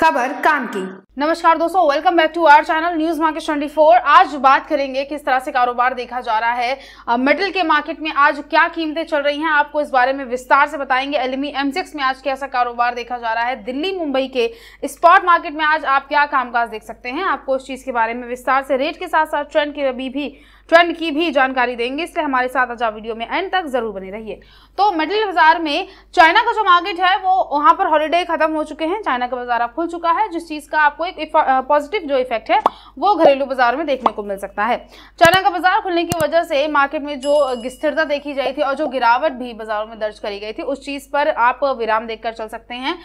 खबर काम की नमस्कार दोस्तों welcome back to our channel news market 24 आज बात करेंगे किस तरह से कारोबार देखा जा रहा है मेटल के मार्केट में आज क्या कीमतें चल रही हैं आपको इस बारे में विस्तार से बताएंगे एलमी एम e में आज कैसा कारोबार देखा जा रहा है दिल्ली मुंबई के स्पॉट मार्केट में आज आप क्या कामकाज देख सकते हैं आपको इस चीज के बारे में विस्तार से रेट के साथ साथ ट्रेंड के अभी भी ट्रेंड की भी जानकारी देंगे इसलिए हमारे साथ आज वीडियो में एंड तक जरूर बने रहिए तो मेटल बाजार में चाइना का जो मार्केट है वो वहां पर हॉलीडे खत्म हो चुके हैं चाइना का बाजार आप खुल चुका है जिस चीज़ का आपको एक पॉजिटिव जो इफेक्ट है वो घरेलू बाजार में देखने को मिल सकता है चाइना का बाजार खुलने की वजह से मार्केट में जो स्थिरता देखी जाई थी और जो गिरावट भी बाजारों में दर्ज करी गई थी उस चीज़ पर आप विराम देखकर चल सकते हैं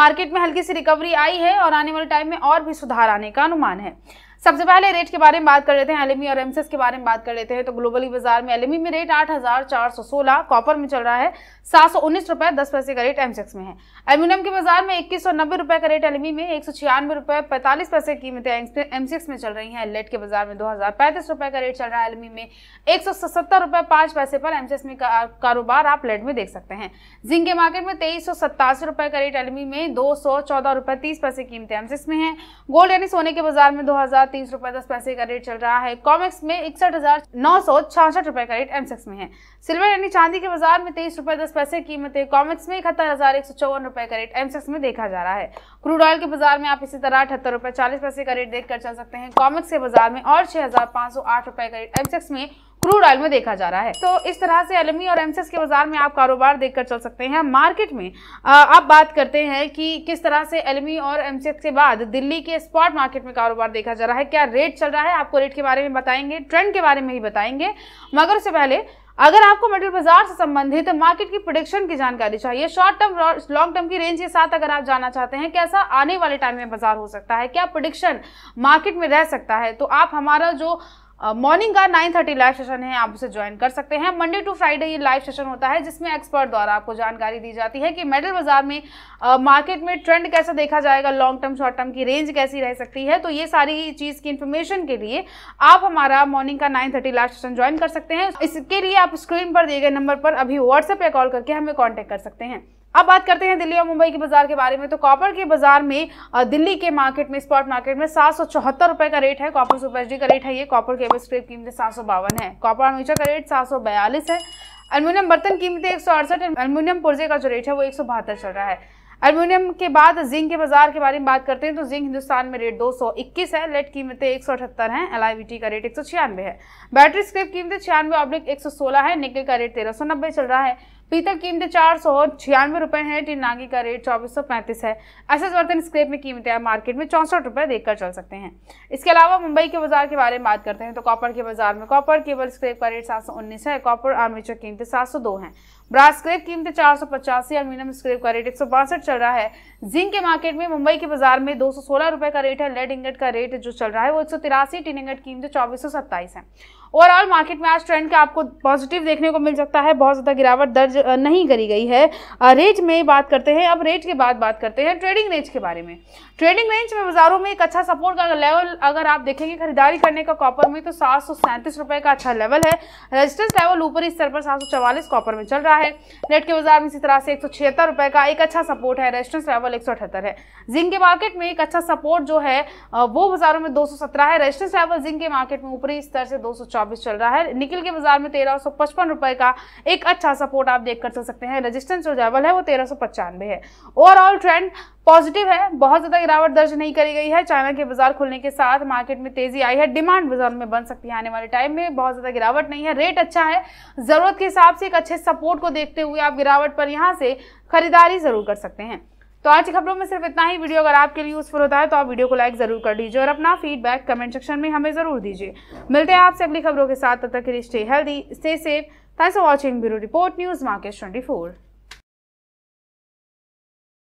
मार्केट में हल्की सी रिकवरी आई है और आने वाले टाइम में और भी सुधार आने का अनुमान है सबसे पहले रेट के बारे में बात कर लेते हैं एलएमई e और एमसीएस के बारे में बात कर लेते हैं तो ग्लोबली बाजार में एलएमई e में रेट आठ हजार चार सौ सोलह कॉपर में चल रहा है सात सौ उन्नीस रुपए दस पैसे का रेट एमसीएक्स में है एल्यूमिनियम के बाजार में इक्कीस सौ नब्बे रुपए का रेट एलएमई e में एक सौ छियानवे रुपए पैंतालीस पैसे कीमतें एमसीएक्स में चल रही है लेट के बाजार में दो हजार पैंतीस रुपए का रेट चल रहा है एलमी में एक सौ सत्तर रुपए पांच पैसे पर एमसीएक्स में कारोबार आप लेट में देख सकते हैं जिंक के मार्केट में तेईस सौ सत्तासी रुपए का रेट एलमी में दो सौ चौदह रुपए तीस पैसे कीमतें एमसीएक्स में है गोल्ड यानी सोने के बाजार में दो हजार तीस रुपए दस पैसे का रेट चल रहा है कॉमेक्स में इकसठ हजार नौ सौ छियासठ रुपए का रेट एमसेक्स में है सिल्वर यानी चांदी के बाजार में तेईस रुपए दस पैसे कीमत है कॉमेक्स में इकहत्तर हजार एक सौ चौवन रुपए का रेट एमसेक्स में देखा जा रहा है क्रूड ऑयल के बाजार में आप इसी तरह अठहत्तर रुपए चालीस पैसे का रेट देख चल सकते हैं कॉमेक्स के बाजार में और छह हजार पांच सौ आठ रुपए का रेट एमसेक्स में क्रूड ऑयल में देखा जा रहा है तो इस तरह से एलमी e और एमसेस के बाजार में आप कारोबार देखकर चल सकते हैं मार्केट में आप बात करते हैं कि किस तरह से एलमी e और एमसेस के बाद दिल्ली के स्पॉट मार्केट में कारोबार देखा जा रहा है क्या रेट चल रहा है आपको रेट के बारे में बताएंगे ट्रेंड के बारे में ही बताएंगे मगर उससे पहले अगर आपको मेटल बाजार से संबंधित मार्केट की प्रोडिक्शन की जानकारी चाहिए शॉर्ट टर्म लॉन्ग टर्म की रेंज के साथ अगर आप जानना चाहते हैं कैसा आने वाले टाइम में बाजार हो सकता है क्या प्रोडिक्शन मार्केट में रह सकता है तो आप हमारा जो मॉर्निंग का का 9:30 लाइव सेशन है आप उसे ज्वाइन कर सकते हैं मंडे टू फ्राइडे ये लाइव सेशन होता है जिसमें एक्सपर्ट द्वारा आपको जानकारी दी जाती है कि मेडल बाजार में मार्केट uh, में ट्रेंड कैसे देखा जाएगा लॉन्ग टर्म शॉर्ट टर्म की रेंज कैसी रह सकती है तो ये सारी चीज़ की इन्फॉर्मेशन के लिए आप हमारा मॉर्निंग का थर्टी लाइव सेशन ज्वाइन कर सकते हैं इसके लिए आप स्क्रीन पर दिए गए नंबर पर अभी व्हाट्सएप या कॉल करके हमें कॉन्टैक्ट कर सकते हैं अब बात करते हैं दिल्ली और मुंबई के बाजार के बारे में तो कॉपर के बाजार में दिल्ली के मार्केट में स्पॉट मार्केट में सात सौ चौहत्तर रुपए का रेट है कॉपर सुपरजी का रेट है ये कॉपर केबल स्क्रेप कीमतें सात सौ बावन है कॉपर अनुचा का रेट सात सौ बयालीस है एलमिनियम बर्तन कीमतें एक सौ अड़सठ एलमिनियम पुर्जे का जो रेट है वो एक सौ बहत्तर चल रहा है एलमिनियम के बाद जिंक के बाजार के बारे में बात करते हैं तो जिंक हिंदुस्तान में रेट 221 है लेट कीमतें एक सौ अठहत्तर है एल का रेट एक सौ छियानवे है बैटरी स्क्रिप कीमतें छियानवे ऑब्लिक एक सौ सोलह है निकल का रेट तेरह सौ नब्बे चल रहा है पीतल कीमतें चार सौ छियानवे रुपए है टिन नागी का रेट चौबीस सौ पैंतीस है एस वर्तन स्क्रेप में कीमतें आप मार्केट में चौसठ रुपए देखकर चल सकते हैं इसके अलावा मुंबई के बाजार के बारे में बात करते हैं तो कॉपर के बाजार में कॉपर केबल स्क्रेप का रेट सात सौ उन्नीस है कॉपर आर्मेचर कीमतें सात सौ दो है ब्रास स्क्रेप कीमतें चार सौ पचासी एल्यूमिनियम स्क्रेप का रेट एक सौ बासठ चल रहा है जिंक के मार्केट में मुंबई के बाजार में दो सौ सोलह रुपए का रेट है लेड इंगट का रेट जो चल रहा है वो एक सौ तिरासी टिन इंगट कीमतें चौबीस सौ सत्ताईस है ओवरऑल मार्केट में आज ट्रेंड का आपको पॉजिटिव देखने को मिल सकता है बहुत ज़्यादा गिरावट दर्ज नहीं करी गई है रेट में बात करते हैं अब रेट के बाद बात करते हैं ट्रेडिंग रेंज के बारे में ट्रेडिंग रेंज में बाजारों में एक अच्छा सपोर्ट का लेवल अगर आप देखेंगे खरीदारी करने का कॉपर में तो सात रुपए का अच्छा लेवल है रजिस्टेंस लेवल ऊपरी स्तर पर सात कॉपर में चल रहा है नेट के बाजार में इसी तरह से एक रुपए का एक अच्छा सपोर्ट है रजिस्टेंस लेवल एक है जिंक के मार्केट में एक अच्छा सपोर्ट जो है वो बाजारों में दो है रजिस्टेंस लेवल जिंक के मार्केट में ऊपरी स्तर से दो चल रहा है निकल के बाजार में तेरह सौ पचपन रुपये का एक अच्छा सपोर्ट आप देख कर चल सकते हैं रजिस्टेंस जो लेवल है वो तेरह सौ पचानवे है ओवरऑल ट्रेंड पॉजिटिव है बहुत ज़्यादा गिरावट दर्ज नहीं करी गई है चाइना के बाजार खुलने के साथ मार्केट में तेज़ी आई है डिमांड बाजार में बन सकती है आने वाले टाइम में बहुत ज़्यादा गिरावट नहीं है रेट अच्छा है ज़रूरत के हिसाब से एक अच्छे सपोर्ट को देखते हुए आप गिरावट पर यहाँ से खरीदारी ज़रूर कर सकते हैं तो आज की खबरों में सिर्फ इतना ही वीडियो अगर आपके लिए यूजफुल होता है तो आप वीडियो को लाइक जरूर कर दीजिए और अपना फीडबैक कमेंट सेक्शन में हमें जरूर दीजिए मिलते हैं आपसे अगली खबरों के साथ तब तक के लिए stay healthy stay safe thanks for watching bureau report news market twenty